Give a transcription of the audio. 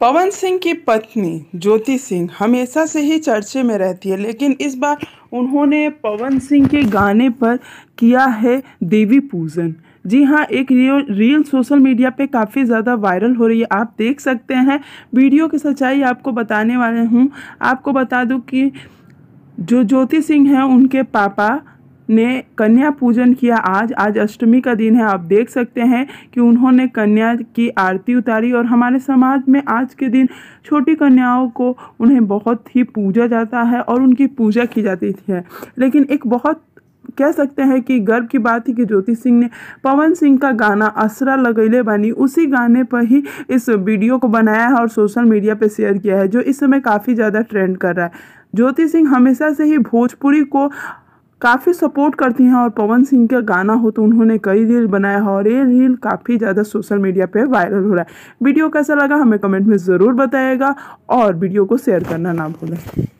पवन सिंह की पत्नी ज्योति सिंह हमेशा से ही चर्चे में रहती है लेकिन इस बार उन्होंने पवन सिंह के गाने पर किया है देवी पूजन जी हाँ एक रील सोशल मीडिया पे काफ़ी ज़्यादा वायरल हो रही है आप देख सकते हैं वीडियो की सच्चाई आपको बताने वाले हूँ आपको बता दूँ कि जो ज्योति सिंह हैं उनके पापा ने कन्या पूजन किया आज आज अष्टमी का दिन है आप देख सकते हैं कि उन्होंने कन्या की आरती उतारी और हमारे समाज में आज के दिन छोटी कन्याओं को उन्हें बहुत ही पूजा जाता है और उनकी पूजा की जाती है लेकिन एक बहुत कह सकते हैं कि गर्व की बात है कि ज्योति सिंह ने पवन सिंह का गाना असरा लगैले बनी उसी गाने पर ही इस वीडियो को बनाया है और सोशल मीडिया पर शेयर किया है जो इस समय काफ़ी ज़्यादा ट्रेंड कर रहा है ज्योति सिंह हमेशा से ही भोजपुरी को काफ़ी सपोर्ट करती हैं और पवन सिंह का गाना हो तो उन्होंने कई रील बनाया है और ये रील काफ़ी ज़्यादा सोशल मीडिया पे वायरल हो रहा है वीडियो कैसा लगा हमें कमेंट में ज़रूर बताएगा और वीडियो को शेयर करना ना भूलें